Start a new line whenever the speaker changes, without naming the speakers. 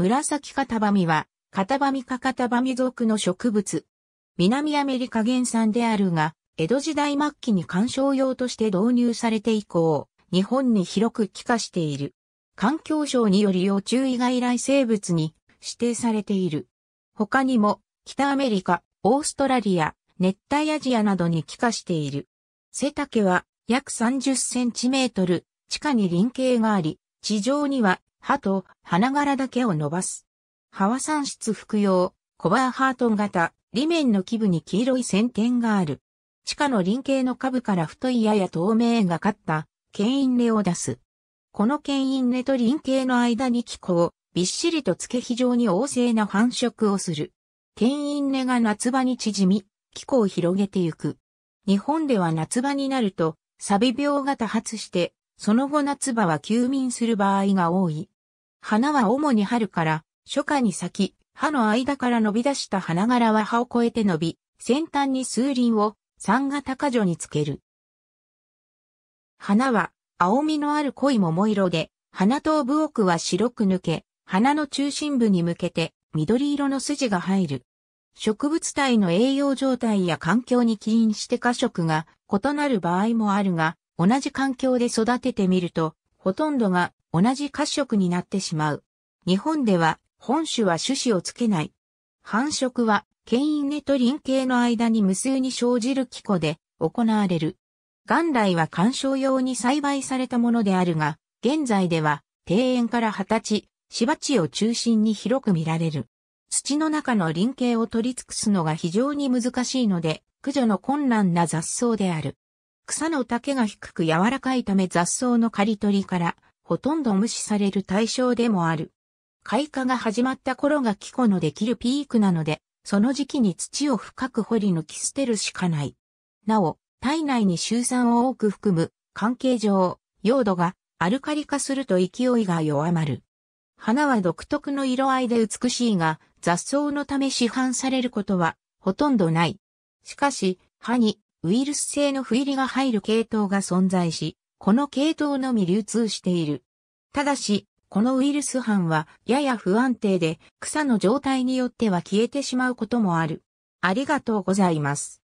紫カタバミは、カタバミかカタバミ属の植物。南アメリカ原産であるが、江戸時代末期に観賞用として導入されて以降、日本に広く帰化している。環境省により要注意外来生物に指定されている。他にも、北アメリカ、オーストラリア、熱帯アジアなどに帰化している。背丈は約30センチメートル、地下に輪径があり、地上には歯と花柄だけを伸ばす。歯は産出服用、コバーハートン型、裏面の基部に黄色い線点がある。地下の輪形の下部から太いやや透明がかった、牽引根を出す。この牽引根と輪形の間に気候、びっしりと付け非常に旺盛な繁殖をする。牽引根が夏場に縮み、気候を広げてゆく。日本では夏場になると、サビ病が多発して、その後夏場は休眠する場合が多い。花は主に春から初夏に咲き、葉の間から伸び出した花柄は葉を越えて伸び、先端に数輪を三型花樹につける。花は青みのある濃い桃色で、花頭部奥は白く抜け、花の中心部に向けて緑色の筋が入る。植物体の栄養状態や環境に起因して過食が異なる場合もあるが、同じ環境で育ててみると、ほとんどが同じ褐色になってしまう。日本では本種は種子をつけない。繁殖は牽引根と輪茎の間に無数に生じる気候で行われる。元来は観賞用に栽培されたものであるが、現在では庭園から二十歳、芝地を中心に広く見られる。土の中の輪形を取り尽くすのが非常に難しいので、駆除の困難な雑草である。草の丈が低く柔らかいため雑草の刈り取りからほとんど無視される対象でもある。開花が始まった頃が気候のできるピークなので、その時期に土を深く掘り抜き捨てるしかない。なお、体内に集酸を多く含む関係上、用土がアルカリ化すると勢いが弱まる。花は独特の色合いで美しいが、雑草のため市販されることはほとんどない。しかし、葉にウイルス性の不入りが入る系統が存在し、この系統のみ流通している。ただし、このウイルス斑はやや不安定で草の状態によっては消えてしまうこともある。ありがとうございます。